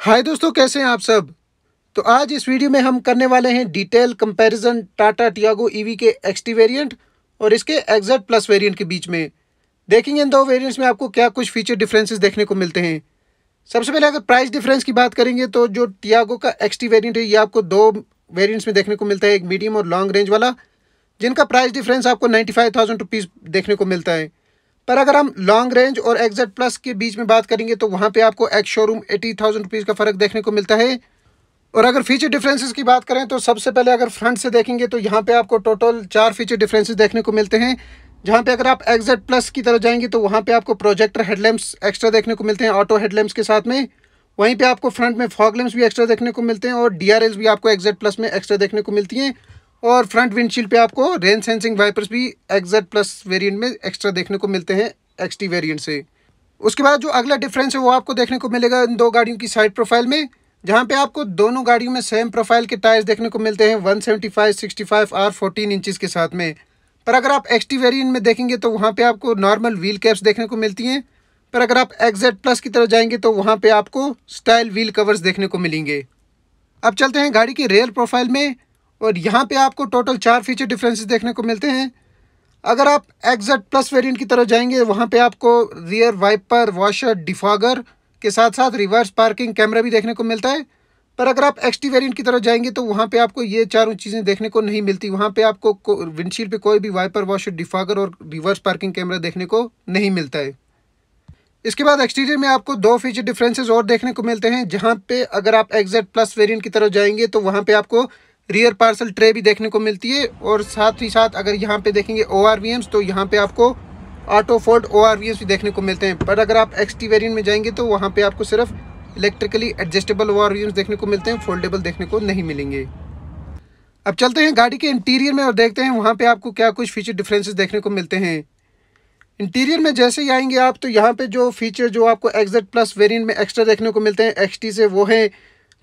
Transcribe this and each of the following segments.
हाय दोस्तों कैसे हैं आप सब तो आज इस वीडियो में हम करने वाले हैं detail comparison Tata Tiago EV के एक्सटी वेरिएंट और इसके एग्जेट प्लस वेरिएंट के बीच में देखेंगे इन दो वेरिएंट्स में आपको क्या कुछ फीचर डिफरेंसेस देखने को मिलते हैं सबसे पहले अगर प्राइस डिफरेंस की बात करेंगे तो जो टियागो का एक्सटी वेरियंट है ये आपको दो वेरियंट्स में देखने को मिलता है एक मीडियम और लॉन्ग रेंज वाला जिनका प्राइस डिफरेंस आपको नाइन्टी फाइव थाउजेंड रुपीज़ देखने को मिलता है पर अगर हम लॉन्ग रेंज और एग्जेट प्लस के बीच में बात करेंगे तो वहाँ पर आपको ex showroom eighty thousand rupees का फ़र्क देखने को मिलता है और अगर फीचर डिफरेंसेस की बात करें तो सबसे पहले अगर फ्रंट से देखेंगे तो यहाँ पे आपको टोटल चार फीचर डिफरेंसेस देखने को मिलते हैं जहाँ पे अगर आप एग्जेट प्लस की तरफ जाएंगे तो वहाँ पे आपको प्रोजेक्टर हेडलैम्प्स एक्स्ट्रा देखने को मिलते हैं ऑटो हेडलैम्प्स के साथ में वहीं पे आपको फ्रंट में फॉग भी एक्स्ट्रा देखने को मिलते हैं और डी भी आपको एग्जेट प्लस में एक्स्ट्रा देखने को मिलती हैं और फ्रंट विंडशील्ड पे आपको रेन सेंसिंग वाइपर्स भी एक्जेट प्लस वेरिएंट में एक्स्ट्रा देखने को मिलते हैं एक्सटी वेरिएंट से उसके बाद जो अगला डिफरेंस है वो आपको देखने को मिलेगा इन दो गाड़ियों की साइड प्रोफाइल में जहाँ पे आपको दोनों गाड़ियों में सेम प्रोफाइल के टायर्स देखने को मिलते हैं one seventy five sixty five और फोर्टीन इंचज़ के साथ में पर अगर आप एक्सटी वेरियंट में देखेंगे तो वहाँ पर आपको नॉर्मल व्हील कैप्स देखने को मिलती हैं पर अगर आप एक्जेट प्लस की तरफ जाएंगे तो वहाँ पर आपको स्टाइल व्हील कवर्स देखने को मिलेंगे अब चलते हैं गाड़ी की रेयर प्रोफाइल में और यहाँ पे आपको टोटल चार फीचर डिफरेंसेस देखने को मिलते हैं अगर आप एग्जट प्लस वेरिएंट की तरफ जाएंगे वहाँ पे आपको रियर वाइपर वॉशर डिफॉगर के साथ साथ रिवर्स पार्किंग कैमरा भी देखने को मिलता है पर अगर आप एक्स टी वेरियंट की तरफ जाएंगे तो वहाँ पर आपको ये चारों चीज़ें देखने को नहीं मिलती वहाँ पर आपको विंडशील्ड पर कोई भी वाइपर वॉशर डिफागर और रिवर्स पार्किंग कैमरा देखने को नहीं मिलता है इसके बाद एक्सटीरियर में आपको दो फीचर डिफरेंसेस और देखने को मिलते हैं जहाँ पे अगर आप एग्जैक्ट प्लस वेरिएंट की तरफ जाएंगे तो वहाँ पे आपको रियर पार्सल ट्रे भी देखने को मिलती है और साथ ही साथ अगर यहाँ पे देखेंगे ओ तो यहाँ पे आपको ऑटो फोल्ड ओ भी देखने को मिलते हैं पर अगर आप एक्सटी वेरियंट में जाएंगे तो वहाँ पे आपको सिर्फ इलेक्ट्रिकली एडजस्टेबल ओ देखने को मिलते हैं फोल्डेबल देखने को नहीं मिलेंगे अब चलते हैं गाड़ी के इंटीरियर में और देखते हैं वहाँ पर आपको क्या कुछ फीचर डिफ्रेंसेज देखने को मिलते हैं इंटीरियर में जैसे ही आएंगे आप तो यहाँ पे जो फीचर जो आपको एक्जेट प्लस वेरिएंट में एक्स्ट्रा देखने को मिलते हैं एक्सटी से वो हैं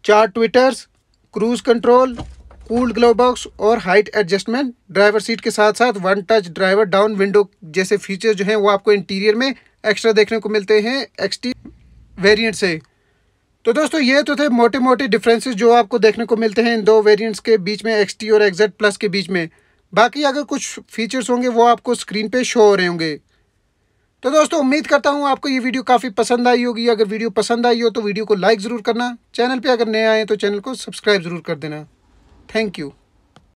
चार tweeters cruise control cooled glove box और हाइट एडजस्टमेंट ड्राइवर सीट के साथ साथ one touch driver down window जैसे फीचर जो हैं वो आपको इंटीरियर में एक्स्ट्रा देखने को मिलते हैं एक्सटी वेरिएंट से तो दोस्तों ये तो थे मोटे मोटे डिफरेंसेस जो आपको देखने को मिलते हैं इन दो वेरिएंट्स के बीच में एक्स और एक्जेट प्लस के बीच में बाकी अगर कुछ फीचर्स होंगे वो आपको स्क्रीन पर शो हो रहे होंगे तो दोस्तों उम्मीद करता हूँ आपको ये वीडियो काफ़ी पसंद आई होगी अगर वीडियो पसंद आई हो तो वीडियो को लाइक ज़रूर करना चैनल पे अगर नए आए तो चैनल को सब्सक्राइब ज़रूर कर देना থ্যাংক ইউ